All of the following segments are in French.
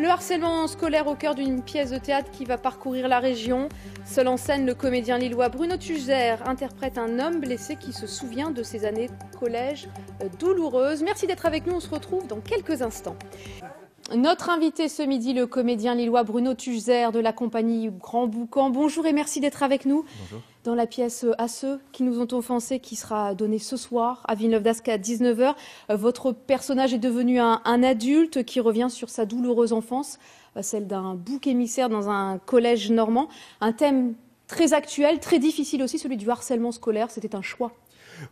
Le harcèlement scolaire au cœur d'une pièce de théâtre qui va parcourir la région. Seul en scène, le comédien lillois Bruno Tuzer interprète un homme blessé qui se souvient de ses années collège douloureuses. Merci d'être avec nous, on se retrouve dans quelques instants. Notre invité ce midi, le comédien lillois Bruno Tuzer de la compagnie Grand Boucan. Bonjour et merci d'être avec nous. Dans la pièce À ceux qui nous ont offensés, qui sera donnée ce soir à Villeneuve-d'Ascq à 19h. Euh, votre personnage est devenu un, adulte qui revient sur sa douloureuse enfance, euh, celle d'un bouc émissaire dans un collège normand. Un thème très actuel, très difficile aussi, celui du harcèlement scolaire. C'était un choix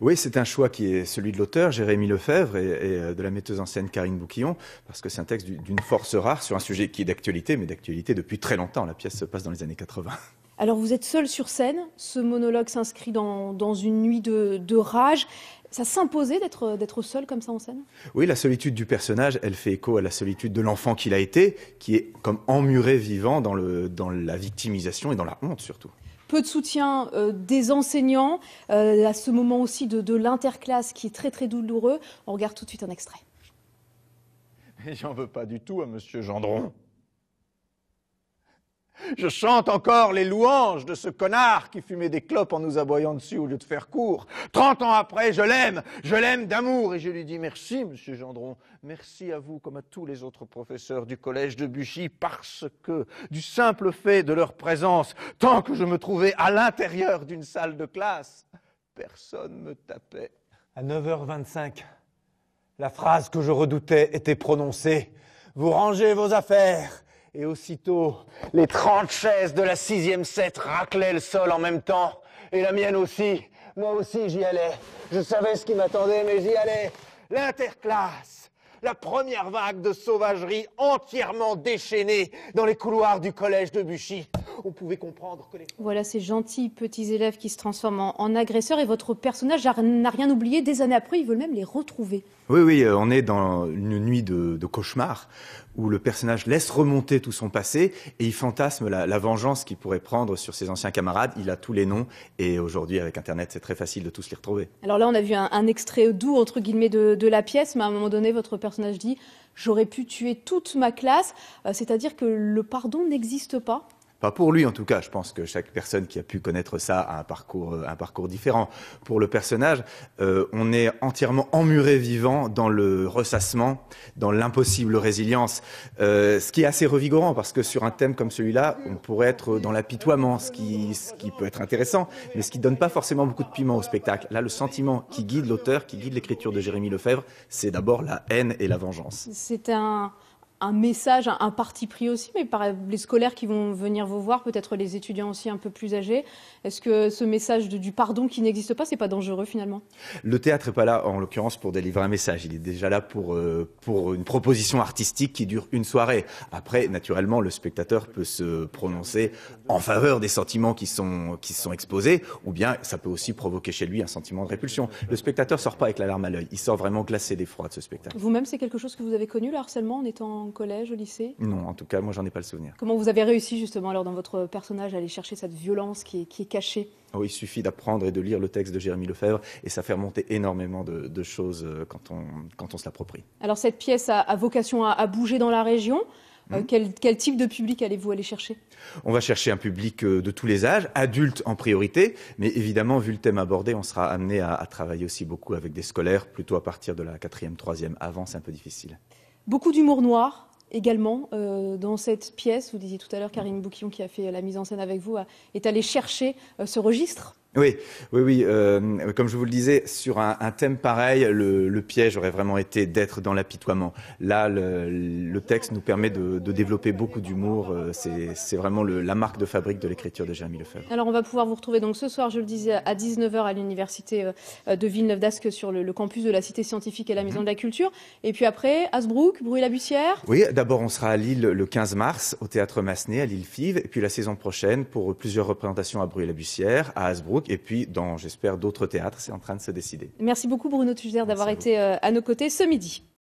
oui, c'est un choix qui est celui de l'auteur, Jérémy Lefebvre, et, euh, de la metteuse en scène Karine Bouquillon, parce que c'est un texte d'une force rare sur un sujet qui est d'actualité, mais d'actualité depuis très longtemps. La pièce se passe dans les années 80. Alors vous êtes seul sur scène, ce monologue s'inscrit dans, une nuit de, rage. Ça s'imposait d'être seul comme ça en scène Oui, la solitude du personnage, elle fait écho à la solitude de l'enfant qu'il a été, qui est comme emmuré vivant dans la victimisation et dans la honte surtout peu de soutien euh, des enseignants, euh, à ce moment aussi de, de l'interclasse qui est très très douloureux. On regarde tout de suite un extrait. J'en veux pas du tout à Monsieur Gendron. Je chante encore les louanges de ce connard qui fumait des clopes en nous aboyant dessus au lieu de faire court. Trente ans après, je l'aime, je l'aime d'amour, et je lui dis merci, monsieur Gendron, merci à vous comme à tous les autres professeurs du collège de Buchy, parce que, du simple fait de leur présence, tant que je me trouvais à l'intérieur d'une salle de classe, personne me tapait. À 9h25, la phrase que je redoutais était prononcée. Vous rangez vos affaires et aussitôt les 30 chaises de la sixième set raclaient le sol en même temps, et la mienne aussi. Moi aussi j'y allais. Je savais ce qui m'attendait, mais j'y allais. L'interclasse la première vague de sauvagerie entièrement déchaînée dans les couloirs du collège de Buchy. On pouvait comprendre que les... Voilà ces gentils petits élèves qui se transforment en, agresseurs et votre personnage n'a rien oublié. Des années après, ils veulent même les retrouver. Oui, oui, euh, on est dans une nuit de, cauchemar où le personnage laisse remonter tout son passé et il fantasme la, vengeance qu'il pourrait prendre sur ses anciens camarades. Il a tous les noms et aujourd'hui, avec Internet, c'est très facile de tous les retrouver. Alors là, on a vu un, extrait doux, entre guillemets, de, de la pièce, mais à un moment donné, votre personnage personnage dit J'aurais pu tuer toute ma classe, euh, c'est-à-dire que le pardon n'existe pas pas pour lui en tout cas, je pense que chaque personne qui a pu connaître ça a un parcours, euh, un parcours différent. Pour le personnage, euh, on est entièrement emmuré vivant dans le ressassement, dans l'impossible résilience, euh, ce qui est assez revigorant parce que sur un thème comme celui-là, on pourrait être dans l'apitoiement, ce qui, ce qui peut être intéressant, mais ce qui donne pas forcément beaucoup de piment au spectacle. Là, le sentiment qui guide l'auteur, qui guide l'écriture de Jérémy Lefebvre, c'est d'abord la haine et la vengeance. C'est un un message, un, parti pris aussi, mais par les scolaires qui vont venir vous voir, peut-être les étudiants aussi un peu plus âgés. Est-ce que ce message du pardon qui n'existe pas, c'est pas dangereux finalement Le théâtre n'est pas là, en l'occurrence, pour délivrer un message. Il est déjà là pour, euh, pour une proposition artistique qui dure une soirée. Après, naturellement, le spectateur peut se prononcer en faveur des sentiments qui sont, qui sont exposés, ou bien ça peut aussi provoquer chez lui un sentiment de répulsion. Le spectateur sort pas avec la larme à l'œil. Il sort vraiment glacé d'effroi de ce spectacle. Vous-même, c'est quelque chose que vous avez connu, le harcèlement, en étant collège, au lycée Non, en tout cas, moi, j'en ai pas le souvenir. Comment vous avez réussi, justement, alors, dans votre personnage, à aller chercher cette violence qui est, cachée oh, il suffit d'apprendre et de lire le texte de Jérémy Lefebvre et ça fait remonter énormément de, choses euh, quand on, quand on se l'approprie. Alors cette pièce a, vocation à, bouger dans la région. Euh, hmm. quel, type de public allez-vous aller chercher On va chercher un public euh, de tous les âges, adultes en priorité, mais évidemment, vu le thème abordé, on sera amené à, à travailler aussi beaucoup avec des scolaires, plutôt à partir de la quatrième, troisième. Avant, c'est un peu difficile. Beaucoup d'humour noir également euh, dans cette pièce. Vous disiez tout à l'heure, Karine Bouquillon, qui a fait la mise en scène avec vous, est allée chercher euh, ce registre oui, oui, oui. Euh, comme je vous le disais, sur un, thème pareil, le, piège aurait vraiment été d'être dans l'apitoiement. Là, le, texte nous permet de, développer beaucoup d'humour. Euh, c'est vraiment la marque de fabrique de l'écriture de Jérémy Lefebvre. Alors, on va pouvoir vous retrouver donc ce soir, je le disais, à 19h à l'université euh, de Villeneuve-d'Ascq sur le, campus de la Cité scientifique et la Maison de la Culture. Et puis après, Asbrook, Bruy-la-Bussière. Oui, d'abord, on sera à Lille le 15 mars, au Théâtre Massenet, à Lille-Five. Et puis la saison prochaine, pour plusieurs représentations à Bruy-la-Bussière, à Asbrook et puis dans, j'espère, d'autres théâtres. C'est en train de se décider. Merci beaucoup Bruno Tugère d'avoir été euh, à nos côtés ce midi.